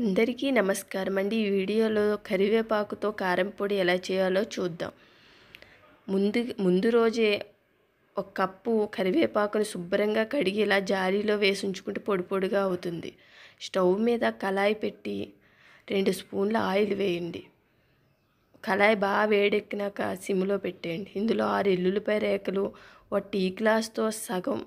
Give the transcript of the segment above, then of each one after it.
అందరికీ నమస్కారం అండి ఈ వీడియోలో కరివేపాకుతో కారం పొడి ఎలా చేయాలో చూద్దాం ముందు ముందు రోజే ఒక కప్పు కరివేపాకుని శుభ్రంగా కడిగి ఇలా జాలీలో వేసి ఉంచుకుంటే పొడి పొడిగా అవుతుంది స్టవ్ మీద కళాయి పెట్టి రెండు స్పూన్ల ఆయిల్ వేయండి కళాయి బాగా వేడెక్కినాక సిమ్లో పెట్టేయండి ఇందులో ఆరు ఎల్లుల్లిపాయ రేఖలు ఒక టీ గ్లాస్తో సగం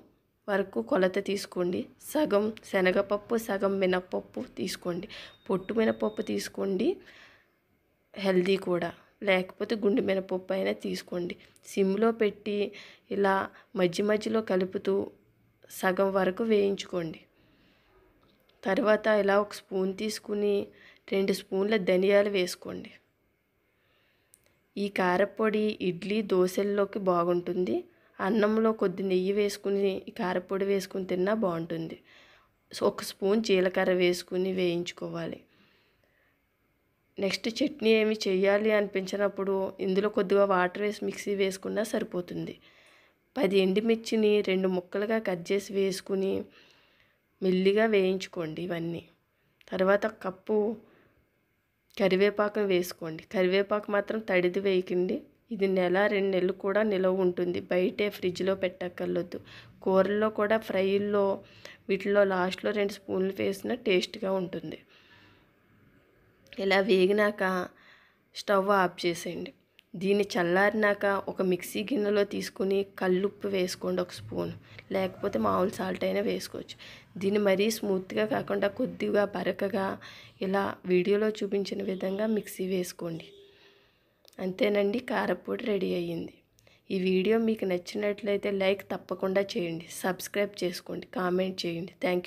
వరకు కొలత తీసుకోండి సగం శనగపప్పు సగం మినపప్పు తీసుకోండి పొట్టు మినపప్పు తీసుకోండి హెల్దీ కూడా లేకపోతే గుండు మినపప్పు అయినా తీసుకోండి సిమ్లో పెట్టి ఇలా మధ్య మధ్యలో కలుపుతూ సగం వరకు వేయించుకోండి తర్వాత ఇలా ఒక స్పూన్ తీసుకుని రెండు స్పూన్ల ధనియాలు వేసుకోండి ఈ కారపొడి ఇడ్లీ దోశల్లోకి బాగుంటుంది అన్నంలో కొద్ది నెయ్యి వేసుకుని కారపొడి వేసుకుని తిన్నా బాగుంటుంది ఒక స్పూన్ జీలకర్ర వేసుకుని వేయించుకోవాలి నెక్స్ట్ చట్నీ ఏమి చేయాలి అనిపించినప్పుడు ఇందులో కొద్దిగా వాటర్ వేసి మిక్సీ వేసుకున్నా సరిపోతుంది పది ఎండుమిర్చిని రెండు ముక్కలుగా కట్ చేసి వేసుకుని మెల్లిగా వేయించుకోండి ఇవన్నీ తర్వాత కప్పు కరివేపాకు వేసుకోండి కరివేపాకు మాత్రం తడిది వేయకండి ఇది నెల రెండు నెలలు కూడా నిలవ ఉంటుంది బయటే ఫ్రిడ్జ్లో పెట్టక్కర్లేదు కూరల్లో కూడా ఫ్రైల్లో వీటిలో లాస్ట్లో రెండు స్పూన్లు వేసిన టేస్ట్గా ఉంటుంది ఇలా వేగినాక స్టవ్ ఆఫ్ చేసేయండి దీన్ని చల్లారినాక ఒక మిక్సీ గిన్నెలో తీసుకుని కల్లుప్పు వేసుకోండి ఒక స్పూన్ లేకపోతే మామూలు సాల్ట్ అయినా వేసుకోవచ్చు దీన్ని మరీ స్మూత్గా కాకుండా కొద్దిగా బరకగా ఇలా వీడియోలో చూపించిన విధంగా మిక్సీ వేసుకోండి అంతేనండి కారపూడి రెడీ అయ్యింది ఈ వీడియో మీకు నచ్చినట్లయితే లైక్ తప్పకుండా చేయండి సబ్స్క్రైబ్ చేసుకోండి కామెంట్ చేయండి థ్యాంక్